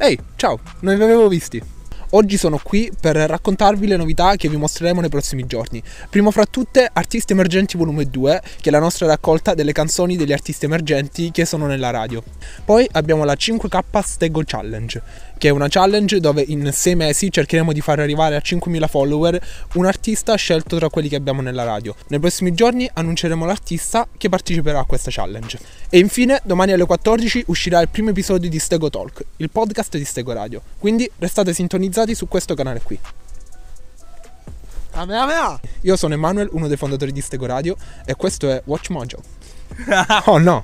Ehi, ciao, non vi avevo visti. Oggi sono qui per raccontarvi le novità che vi mostreremo nei prossimi giorni. Primo fra tutte Artisti Emergenti Volume 2, che è la nostra raccolta delle canzoni degli artisti emergenti che sono nella radio. Poi abbiamo la 5K Stego Challenge, che è una challenge dove in 6 mesi cercheremo di far arrivare a 5.000 follower un artista scelto tra quelli che abbiamo nella radio. Nei prossimi giorni annunceremo l'artista che parteciperà a questa challenge. E infine, domani alle 14 uscirà il primo episodio di Stego Talk, il podcast di Stego Radio. Quindi restate sintonizzati sintonizzati su questo canale qui. A me, a me, ah. Io sono Emanuel, uno dei fondatori di Stego Radio e questo è Watch Mojo. oh no!